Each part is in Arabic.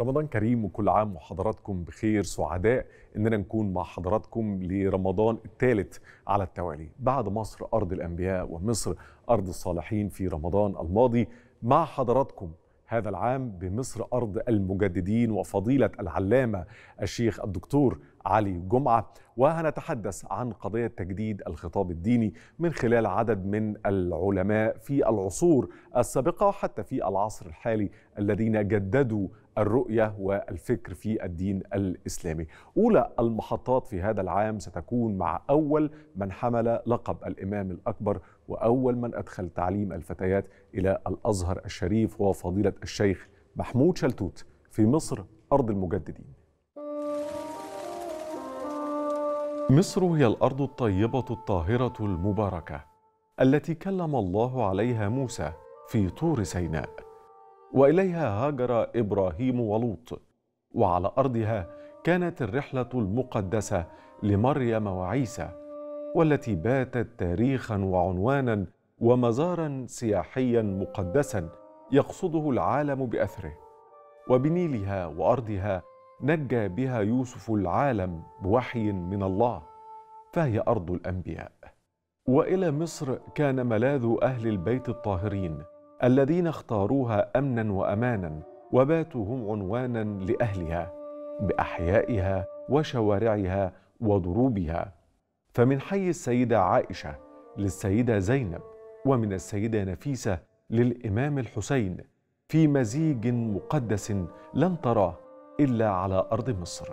رمضان كريم وكل عام وحضراتكم بخير سعداء اننا نكون مع حضراتكم لرمضان الثالث على التوالي بعد مصر ارض الانبياء ومصر ارض الصالحين في رمضان الماضي مع حضراتكم هذا العام بمصر ارض المجددين وفضيله العلامه الشيخ الدكتور علي جمعه وهنتحدث عن قضيه تجديد الخطاب الديني من خلال عدد من العلماء في العصور السابقه وحتى في العصر الحالي الذين جددوا الرؤية والفكر في الدين الإسلامي أولى المحطات في هذا العام ستكون مع أول من حمل لقب الإمام الأكبر وأول من أدخل تعليم الفتيات إلى الأزهر الشريف هو فضيلة الشيخ محمود شلتوت في مصر أرض المجددين مصر هي الأرض الطيبة الطاهرة المباركة التي كلم الله عليها موسى في طور سيناء واليها هاجر ابراهيم ولوط وعلى ارضها كانت الرحله المقدسه لمريم وعيسى والتي باتت تاريخا وعنوانا ومزارا سياحيا مقدسا يقصده العالم باثره وبنيلها وارضها نجى بها يوسف العالم بوحي من الله فهي ارض الانبياء والى مصر كان ملاذ اهل البيت الطاهرين الذين اختاروها امنا وامانا وباتوا هم عنوانا لاهلها باحيائها وشوارعها وضروبها فمن حي السيده عائشه للسيده زينب ومن السيده نفيسه للامام الحسين في مزيج مقدس لن تراه الا على ارض مصر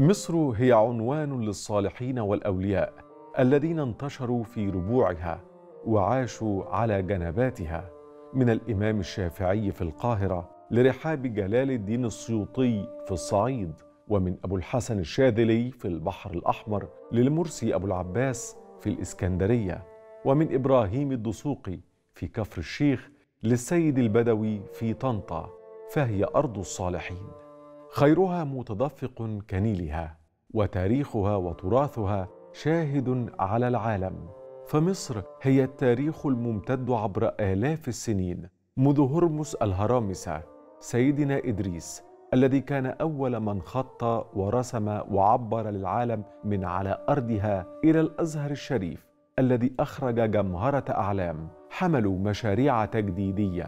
مصر هي عنوان للصالحين والاولياء الذين انتشروا في ربوعها وعاشوا على جنباتها من الإمام الشافعي في القاهرة لرحاب جلال الدين السيوطي في الصعيد ومن أبو الحسن الشاذلي في البحر الأحمر للمرسي أبو العباس في الإسكندرية ومن إبراهيم الدسوقي في كفر الشيخ للسيد البدوي في طنطا فهي أرض الصالحين خيرها متدفق كنيلها وتاريخها وتراثها شاهد على العالم فمصر هي التاريخ الممتد عبر آلاف السنين منذ هرمس الهرامسة سيدنا إدريس الذي كان أول من خط ورسم وعبر للعالم من على أرضها إلى الأزهر الشريف الذي أخرج جمهرة أعلام حملوا مشاريع تجديدية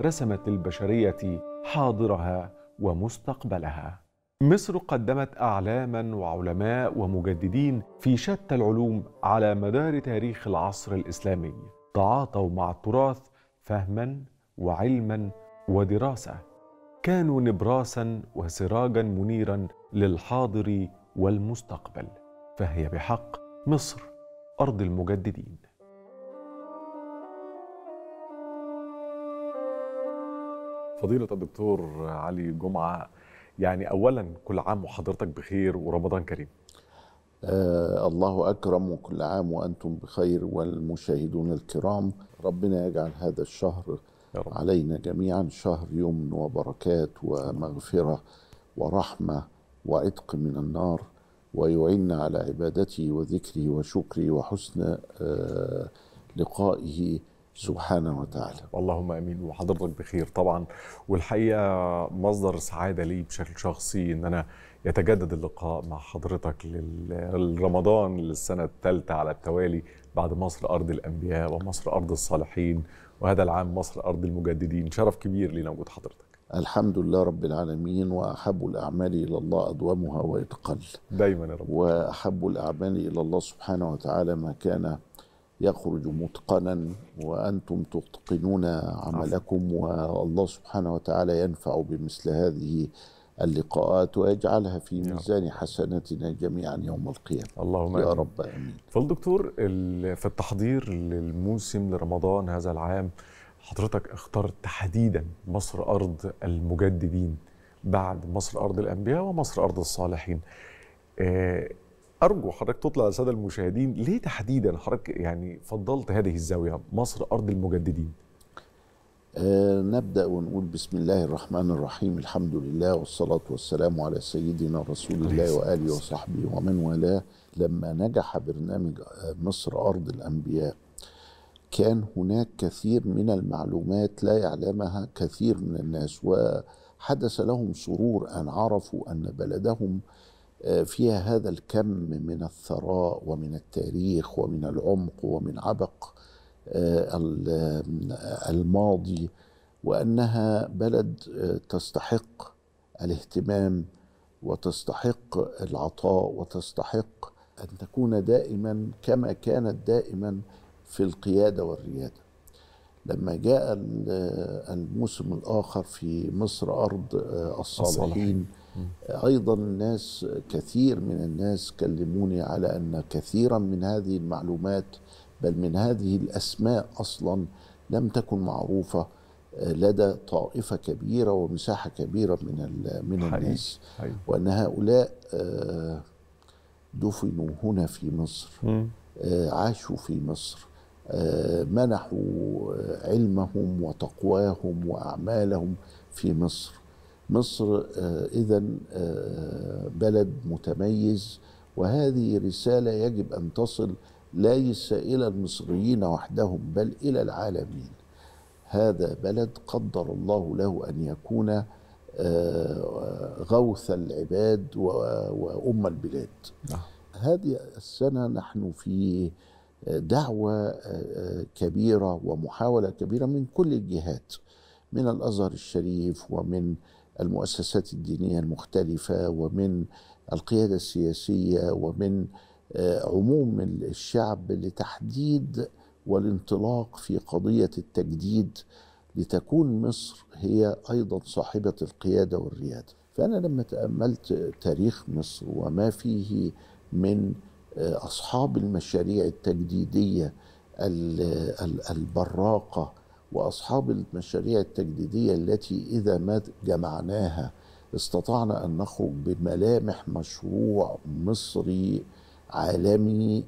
رسمت للبشرية حاضرها ومستقبلها مصر قدمت اعلاما وعلماء ومجددين في شتى العلوم على مدار تاريخ العصر الاسلامي تعاطوا مع التراث فهما وعلما ودراسه كانوا نبراسا وسراجا منيرا للحاضر والمستقبل فهي بحق مصر ارض المجددين فضيله الدكتور علي جمعه يعني أولا كل عام وحضرتك بخير ورمضان كريم آه الله أكرم وكل عام وأنتم بخير والمشاهدون الكرام ربنا يجعل هذا الشهر علينا جميعا شهر يمن وبركات ومغفرة ورحمة وعتق من النار ويعيننا على عبادته وذكره وشكره وحسن آه لقائه سبحانه وتعالى اللهم امين وحضرتك بخير طبعا والحقيقه مصدر سعاده لي بشكل شخصي ان انا يتجدد اللقاء مع حضرتك لرمضان للسنه الثالثه على التوالي بعد مصر ارض الانبياء ومصر ارض الصالحين وهذا العام مصر ارض المجددين شرف كبير لنا وجود حضرتك الحمد لله رب العالمين واحب الاعمال الى الله ادومها ويتقل دايما يا رب واحب الاعمال الى الله سبحانه وتعالى ما كان يخرج متقنا وانتم تتقنون عملكم والله سبحانه وتعالى ينفع بمثل هذه اللقاءات ويجعلها في ميزان حسناتنا جميعا يوم القيامه اللهم يا رب امين فالدكتور في التحضير للموسم لرمضان هذا العام حضرتك اخترت تحديدا مصر ارض المجددين بعد مصر ارض الانبياء ومصر ارض الصالحين آه، ارجو حضرتك تطلع الساده المشاهدين ليه تحديدا حضرتك يعني فضلت هذه الزاويه مصر ارض المجددين أه نبدا ونقول بسم الله الرحمن الرحيم الحمد لله والصلاه والسلام على سيدنا رسول الله واله وصحبه ومن والاه لما نجح برنامج آه، مصر ارض الانبياء كان هناك كثير من المعلومات لا يعلمها كثير من الناس وحدث لهم سرور ان عرفوا ان بلدهم آه، فيها هذا الكم من الثراء ومن التاريخ ومن العمق ومن عبق آه، آه، الماضي وانها بلد تستحق الاهتمام وتستحق العطاء وتستحق ان تكون دائما كما كانت دائما في القياده والرياده لما جاء الموسم الاخر في مصر ارض الصالحين ايضا الناس كثير من الناس كلموني على ان كثيرا من هذه المعلومات بل من هذه الاسماء اصلا لم تكن معروفه آه، لدى طائفه كبيره ومساحه كبيره من من الناس وان هؤلاء آه، دفنوا هنا في مصر آه، عاشوا في مصر منحوا علمهم وتقواهم واعمالهم في مصر مصر آه، اذا آه، بلد متميز وهذه رساله يجب ان تصل ليس الى المصريين وحدهم بل الى العالمين هذا بلد قدر الله له ان يكون آه، غوث العباد وام البلاد نعم. هذه السنه نحن في دعوه كبيره ومحاوله كبيره من كل الجهات من الازهر الشريف ومن المؤسسات الدينية المختلفة ومن القيادة السياسية ومن آه، عموم الشعب لتحديد والانطلاق في قضية التجديد لتكون مصر هي أيضا صاحبة القيادة والريادة فأنا لما تأملت تاريخ مصر وما فيه من آه، أصحاب المشاريع التجديدية البراقة واصحاب المشاريع التجديديه التي اذا ما جمعناها استطعنا ان نخرج بملامح مشروع مصري عالمي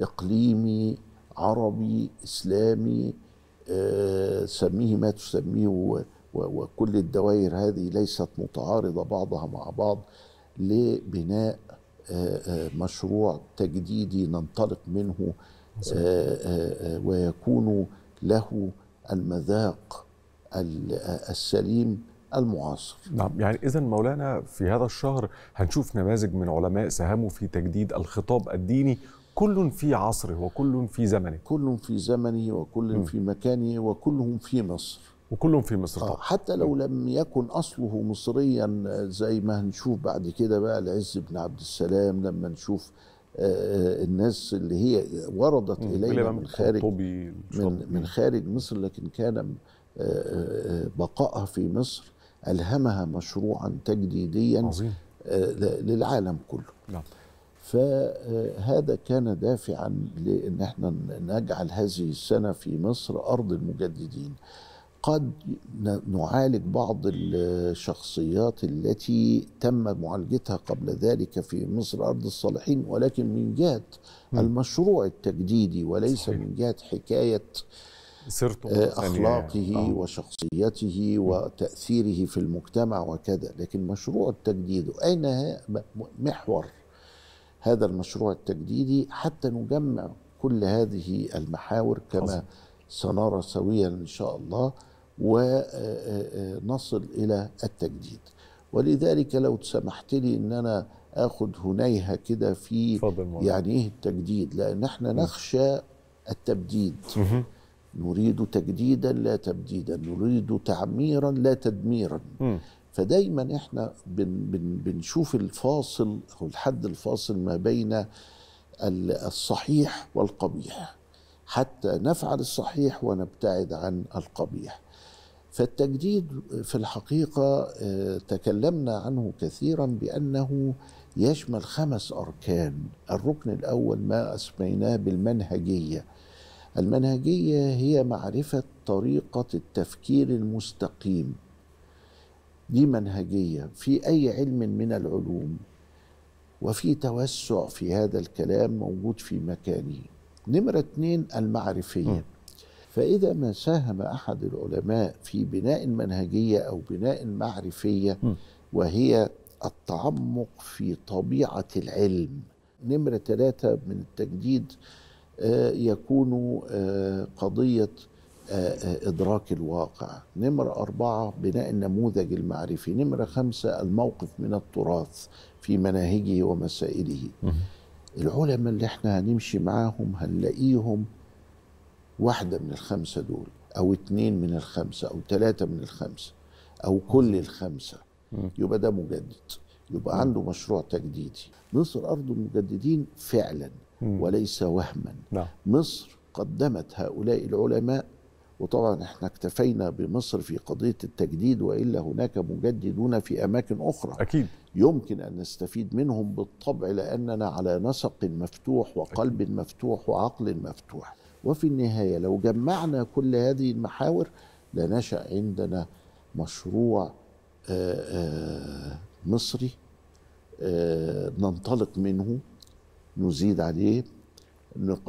اقليمي عربي اسلامي آه، سميه ما تسميه وكل الدوائر هذه ليست متعارضه بعضها مع بعض لبناء آه، آه، مشروع تجديدي ننطلق منه آه، ويكون له المذاق السليم المعاصر نعم يعني إذا مولانا في هذا الشهر هنشوف نماذج من علماء ساهموا في تجديد الخطاب الديني كل في عصره وكل في زمنه كل في زمنه وكل م. في مكانه وكلهم في مصر وكلهم في مصر طبعا. آه، حتى لو لم يكن أصله مصريا آه، زي ما هنشوف بعد كده بقى العز بن عبد السلام لما نشوف آه، الناس اللي هي وردت الينا من خارج من, من خارج مصر لكن كان آه، آه، بقائها في مصر الهمها مشروعا تجديديا عظيم. للعالم كله نعم. فهذا كان دافعا لان احنا نجعل هذه السنه في مصر ارض المجددين قد نعالج بعض الشخصيات التي تم معالجتها قبل ذلك في مصر أرض الصالحين ولكن من جهة المشروع التجديدي وليس صحيح. من جهة حكاية سيرته آه، أخلاقه آه. وشخصيته وتأثيره في المجتمع وكذا لكن مشروع التجديد أين محور هذا المشروع التجديدي حتى نجمع كل هذه المحاور كما سنرى سويا إن شاء الله ونصل آه، آه، آه، إلى التجديد ولذلك لو سمحت لي أن أنا أخذ هنيهة كده في يعني إيه التجديد لأن احنا نخشى التبديد نريد تجديدا لا تبديدا نريد تعميرا لا تدميرا فدايما احنا بن بن بنشوف الفاصل او الحد الفاصل ما بين الصحيح والقبيح حتى نفعل الصحيح ونبتعد عن القبيح فالتجديد في الحقيقة آه، تكلمنا عنه كثيرا بأنه يشمل خمس أركان الركن الأول ما أسميناه بالمنهجية المنهجية هي معرفة طريقة التفكير المستقيم دي منهجية في أي علم من العلوم وفي توسع في هذا الكلام موجود في مكانه نمرة اتنين المعرفية م. فإذا ما ساهم أحد العلماء في بناء المنهجية أو بناء المعرفية وهي التعمق في طبيعة العلم نمرة ثلاثة من التجديد آه، يكون آه، قضية آه، إدراك الواقع نمرة أربعة بناء النموذج المعرفي نمرة خمسة الموقف من التراث في مناهجه ومسائله العلماء اللي احنا هنمشي معاهم هنلاقيهم واحدة من الخمسة دول أو اتنين من الخمسة أو تلاتة من الخمسة أو كل الخمسة يبقى ده مجدد يبقى عنده مشروع تجديدي مصر أرض المجددين فعلا وليس وهما نعم. مصر قدمت هؤلاء العلماء وطبعا احنا اكتفينا بمصر في قضيه التجديد والا هناك مجددون في اماكن اخرى اكيد يمكن ان نستفيد منهم بالطبع لاننا على نسق مفتوح وقلب مفتوح وعقل مفتوح وفي النهايه لو جمعنا كل هذه المحاور لنشا عندنا مشروع آه، آه، مصري آه، ننطلق منه نزيد عليه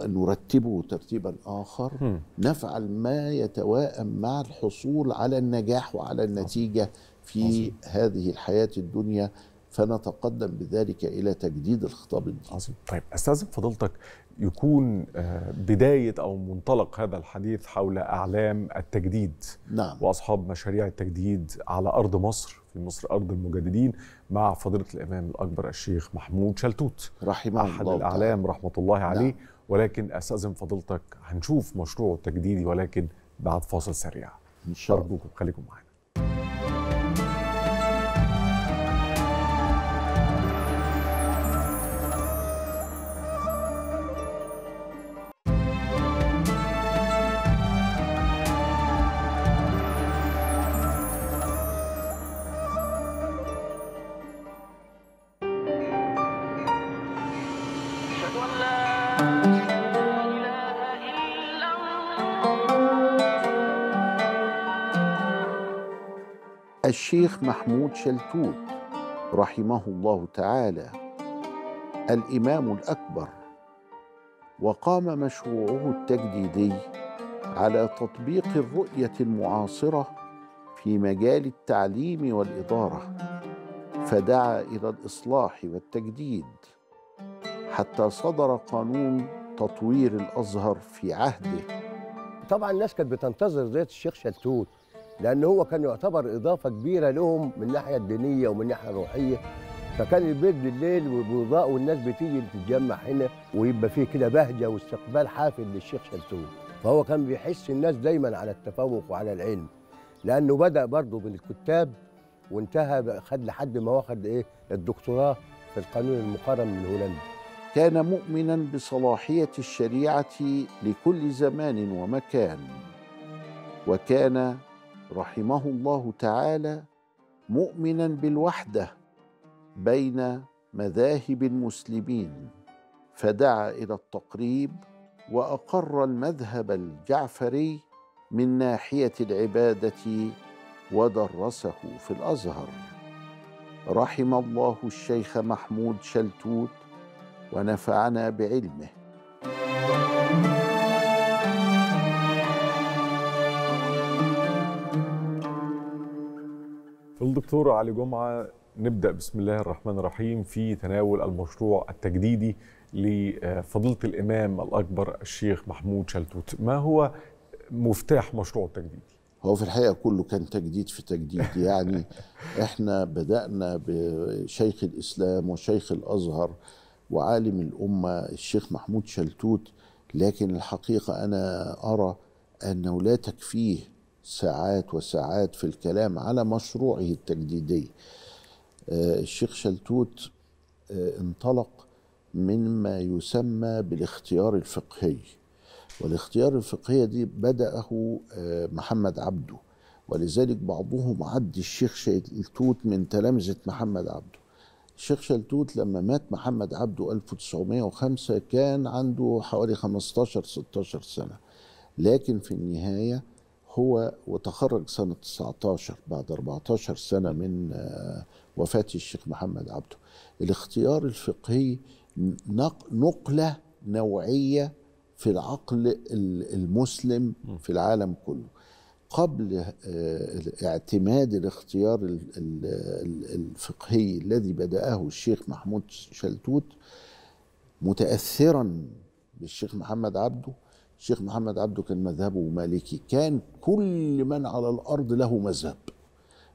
نرتبه ترتيبا اخر نفعل ما يتواءم مع الحصول على النجاح وعلى النتيجه في هذه الحياه الدنيا فنتقدم بذلك الى تجديد الخطاب الديني. عظيم. طيب استاذن فضيلتك يكون آه، بداية أو منطلق هذا الحديث حول أعلام التجديد نعم. وأصحاب مشاريع التجديد على أرض مصر في مصر أرض المجددين مع فضيلة الإمام الأكبر الشيخ محمود شلتوت رحمه أحد الله الأعلام رحمة الله عليه نعم. ولكن أستأذن فضيلتك هنشوف مشروع التجديدي ولكن بعد فاصل سريع إن شاء الله أرجوكم خليكم معنا الشيخ محمود شلتوت رحمه الله تعالى الامام الاكبر وقام مشروعه التجديدي على تطبيق الرؤيه المعاصره في مجال التعليم والاداره فدعا الى الاصلاح والتجديد حتى صدر قانون تطوير الازهر في عهده طبعا الناس كانت بتنتظر زيارة الشيخ شلتوت لأن هو كان يعتبر إضافة كبيرة لهم من الناحية الدينية ومن الناحية الروحية فكان البيت بالليل وبيضاء والناس بتيجي تتجمع هنا ويبقى فيه كده بهجة واستقبال حافل للشيخ شلتوت فهو كان بيحس الناس دايما على التفوق وعلى العلم لأنه بدأ برضه من الكتاب وانتهى خد لحد ما واخد إيه الدكتوراه في القانون المقارن من هولندا كان مؤمنا بصلاحيه الشريعه لكل زمان ومكان وكان رحمه الله تعالى مؤمنا بالوحده بين مذاهب المسلمين فدعا الى التقريب واقر المذهب الجعفري من ناحيه العباده ودرسه في الازهر رحم الله الشيخ محمود شلتوت ونفعنا بعلمه الدكتور علي جمعه نبدا بسم الله الرحمن الرحيم في تناول المشروع التجديدي لفضيله الامام الاكبر الشيخ محمود شلتوت ما هو مفتاح مشروع التجديد هو في الحقيقه كله كان تجديد في تجديد يعني احنا بدانا بشيخ الاسلام وشيخ الازهر وعالم الامه الشيخ محمود شلتوت لكن الحقيقه انا ارى انه لا تكفيه ساعات وساعات في الكلام على مشروعه التجديدي آه، الشيخ شلتوت آه، انطلق مما يسمى بالاختيار الفقهي والاختيار الفقهي دي بدأه آه، محمد عبده ولذلك بعضهم عد الشيخ شلتوت من تلامذة محمد عبده الشيخ شلتوت لما مات محمد عبده 1905 كان عنده حوالي 15 16 سنة لكن في النهاية هو وتخرج سنة 19 بعد 14 سنة من آه، وفاة الشيخ محمد عبده الاختيار الفقهي نقلة نوعية في العقل المسلم في العالم كله قبل آه، اعتماد الاختيار الفقهي الذي بدأه الشيخ محمود شلتوت متأثرا بالشيخ محمد عبده الشيخ محمد عبده كان مذهبه مالكي كان كل من على الارض له مذهب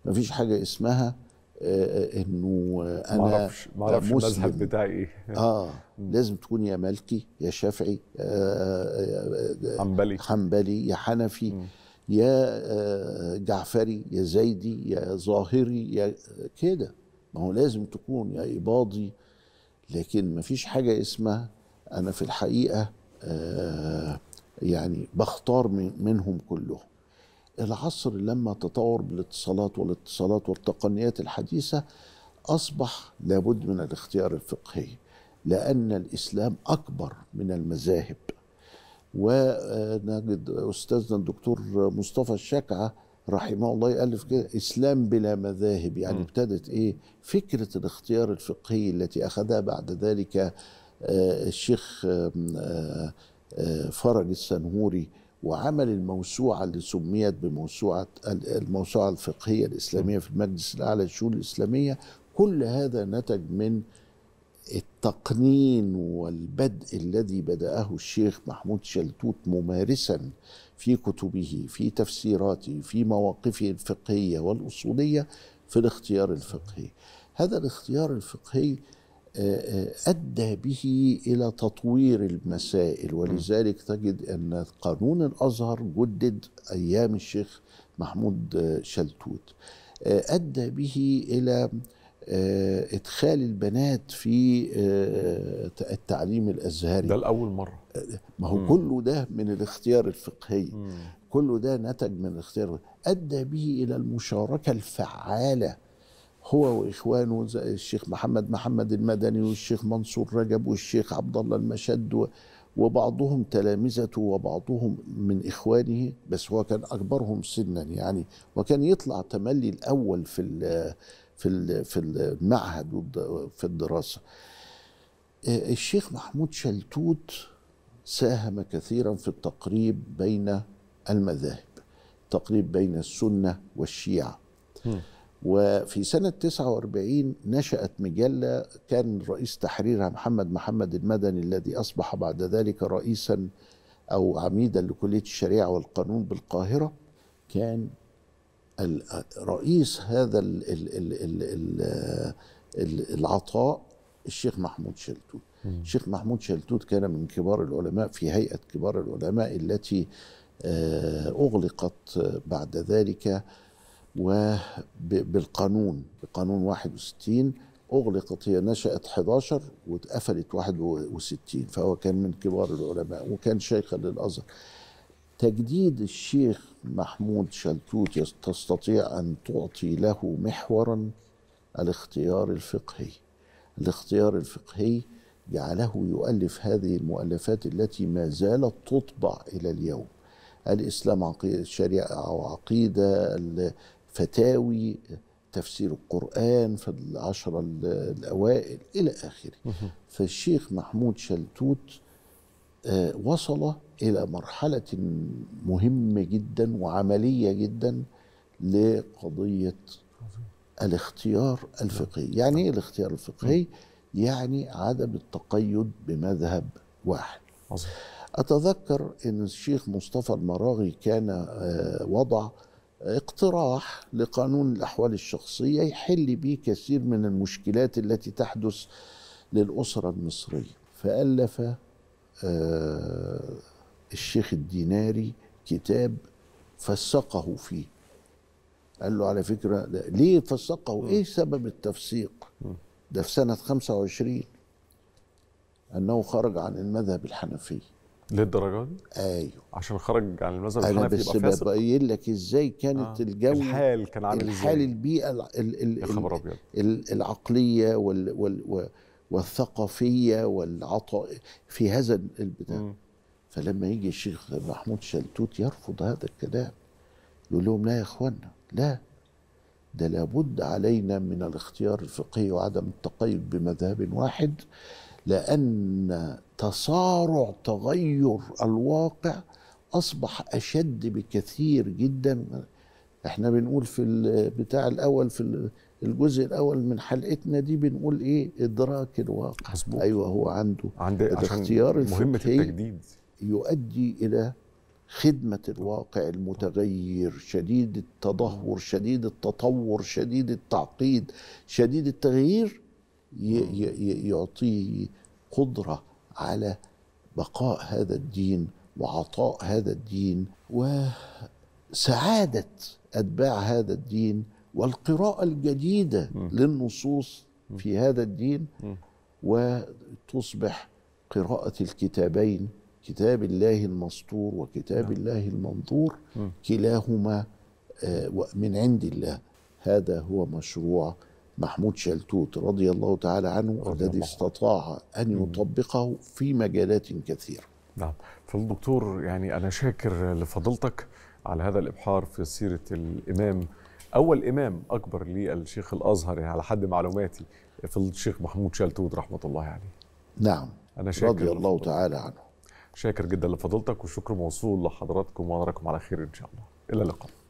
ما فيش حاجه اسمها آه، آه، انه انا معرفش معرفش المذهب بتاعي ايه اه لازم تكون يا مالكي يا شافعي آه، حنبلي حنبلي يا حنفي م. يا جعفري يا زيدي يا ظاهري يا كده ما هو لازم تكون يا إباضي لكن ما فيش حاجة اسمها أنا في الحقيقة آه يعني بختار منهم كلهم العصر لما تطور بالاتصالات والاتصالات والتقنيات الحديثة أصبح لابد من الاختيار الفقهي لأن الإسلام أكبر من المذاهب ونجد أستاذنا الدكتور مصطفى الشكعة رحمه الله يألف كده إسلام بلا مذاهب يعني ابتدت إيه فكرة الاختيار الفقهي التي أخذها بعد ذلك آه، الشيخ فرج السنهوري وعمل الموسوعة اللي سميت بموسوعة الموسوعة الفقهية الإسلامية في المجلس الأعلى للشؤون الإسلامية كل هذا نتج من التقنين والبدء الذي بدأه الشيخ محمود شلتوت ممارسا في كتبه في تفسيراته في مواقفه الفقهية والأصولية في الاختيار الفقهي هذا الاختيار الفقهي أدى به إلى تطوير المسائل ولذلك تجد أن قانون الأزهر جدد أيام الشيخ محمود شلتوت أدى به إلى آه، ادخال البنات في آه، التعليم الازهري ده لاول مره ما هو كله ده من الاختيار الفقهي كله ده نتج من الاختيار ادى به الى المشاركه الفعاله هو واخوانه زي الشيخ محمد محمد المدني والشيخ منصور رجب والشيخ عبد الله المشد وبعضهم تلامذته وبعضهم من اخوانه بس هو كان اكبرهم سنا يعني وكان يطلع تملي الاول في الـ في الـ في المعهد في الدراسه آه، الشيخ محمود شلتوت ساهم كثيرا في التقريب بين المذاهب تقريب بين السنه والشيعه وفي سنة 49 نشأت مجلة كان رئيس تحريرها محمد محمد المدني الذي أصبح بعد ذلك رئيسا أو عميدا لكلية الشريعة والقانون بالقاهرة كان رئيس هذا الـ الـ الـ الـ الـ العطاء الشيخ محمود شلتوت الشيخ محمود شلتوت كان من كبار العلماء في هيئة كبار العلماء التي آه، أغلقت بعد ذلك وبالقانون بقانون 61 أغلقت هي نشأت 11 واتقفلت 61 فهو كان من كبار العلماء وكان شيخا للأزهر تجديد الشيخ محمود شلتوت تستطيع أن تعطي له محورا الاختيار الفقهي الاختيار الفقهي جعله يؤلف هذه المؤلفات التي ما زالت تطبع إلى اليوم الإسلام عقيدة الشريعة وعقيدة فتاوي تفسير القرآن في العشرة الأوائل إلى آخره فالشيخ محمود شلتوت آه، وصل إلى مرحلة مهمة جدا وعملية جدا لقضية الاختيار الفقهي نعم. يعني إيه نعم. الاختيار الفقهي؟ يعني عدم التقيد بمذهب واحد أتذكر أن الشيخ مصطفى المراغي كان آه، وضع اقتراح لقانون الأحوال الشخصية يحل به كثير من المشكلات التي تحدث للأسرة المصرية فألف آه، الشيخ الديناري كتاب فسقه فيه قال له على فكرة ليه فسقه ايه سبب التفسيق ده في سنة 25 أنه خرج عن المذهب الحنفي للدرجه دي؟ ايوه عشان خرج عن المذهب الحنفي يبقى بس ببين لك ازاي كانت آه. الجو الحال كان عامل ازاي الحال البيئه ال ال ال ال العقليه والـ والـ والثقافيه والعطاء في هذا البتاع م. فلما يجي الشيخ محمود شلتوت يرفض هذا الكلام يقول لهم لا يا اخوانا لا ده لابد علينا من الاختيار الفقهي وعدم التقيد بمذهب واحد لأن تصارع تغير الواقع أصبح أشد بكثير جدا احنا بنقول في بتاع الأول في الجزء الاول من حلقتنا دي بنقول ايه ادراك الواقع مظبوط ايوه هو عنده عند اختيار مهمه التجديد يؤدي الى خدمه الواقع المتغير شديد التدهور شديد التطور شديد التعقيد شديد التغيير يعطيه قدرة على بقاء هذا الدين وعطاء هذا الدين وسعادة أتباع هذا الدين والقراءة الجديدة للنصوص في هذا الدين وتصبح قراءة الكتابين كتاب الله المسطور وكتاب نعم. الله المنظور كلاهما آه، من عند الله هذا هو مشروع محمود شلتوت رضي الله تعالى عنه الذي استطاع أن يطبقه في مجالات كثيرة نعم فالدكتور يعني أنا شاكر لفضلتك على هذا الإبحار في سيرة الإمام أول إمام أكبر للشيخ الأزهر يعني على حد معلوماتي في الشيخ محمود شلتوت رحمة الله عليه نعم أنا شاكر رضي الله تعالى عنه شاكر جدا لفضلتك والشكر موصول لحضراتكم ونراكم على خير إن شاء الله إلى اللقاء